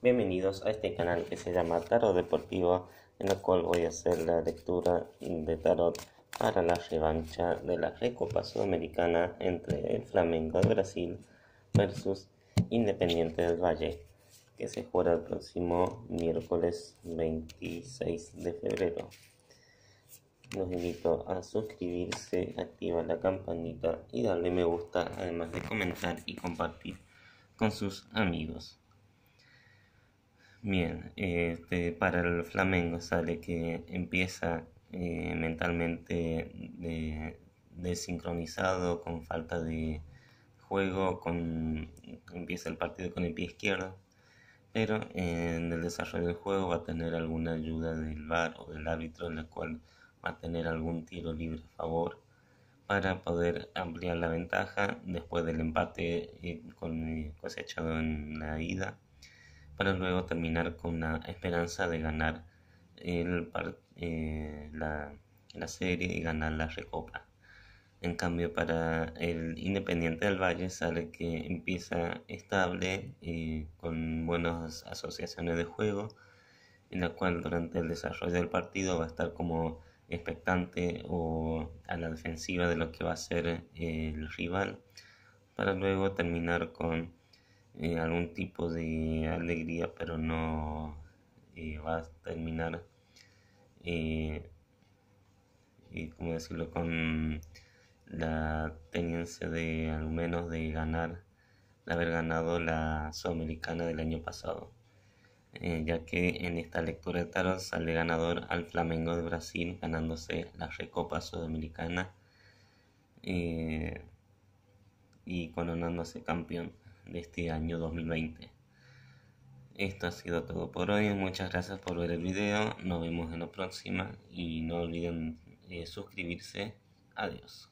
Bienvenidos a este canal que se llama Tarot Deportivo, en el cual voy a hacer la lectura de tarot para la revancha de la Recopa Sudamericana entre el Flamengo de Brasil versus Independiente del Valle, que se juega el próximo miércoles 26 de febrero. Los invito a suscribirse, activar la campanita y darle me gusta, además de comentar y compartir con sus amigos. Bien, este, para el Flamengo sale que empieza eh, mentalmente desincronizado, con falta de juego, con, empieza el partido con el pie izquierdo, pero en el desarrollo del juego va a tener alguna ayuda del VAR o del árbitro, en la cual va a tener algún tiro libre a favor para poder ampliar la ventaja después del empate eh, eh, cosechado en la ida para luego terminar con la esperanza de ganar el, eh, la, serie y ganar la recopa. En cambio, para el Independiente del Valle sale que empieza estable y eh, con buenas asociaciones de juego, en la cual durante el desarrollo del partido va a estar como expectante o a la defensiva de lo que va a ser eh, el rival, para luego terminar con eh, algún tipo de alegría, pero no eh, va a terminar, y eh, como decirlo?, con la tenencia de al menos de ganar, de haber ganado la Sudamericana del año pasado, ya que en esta lectura de tarot sale ganador al Flamengo de Brasil, ganándose la Recopa Sudamericana y coronándose campeón de este año 2020. Esto ha sido todo por hoy. Muchas gracias por ver el video. Nos vemos en la próxima y no olviden eh, suscribirse. Adiós.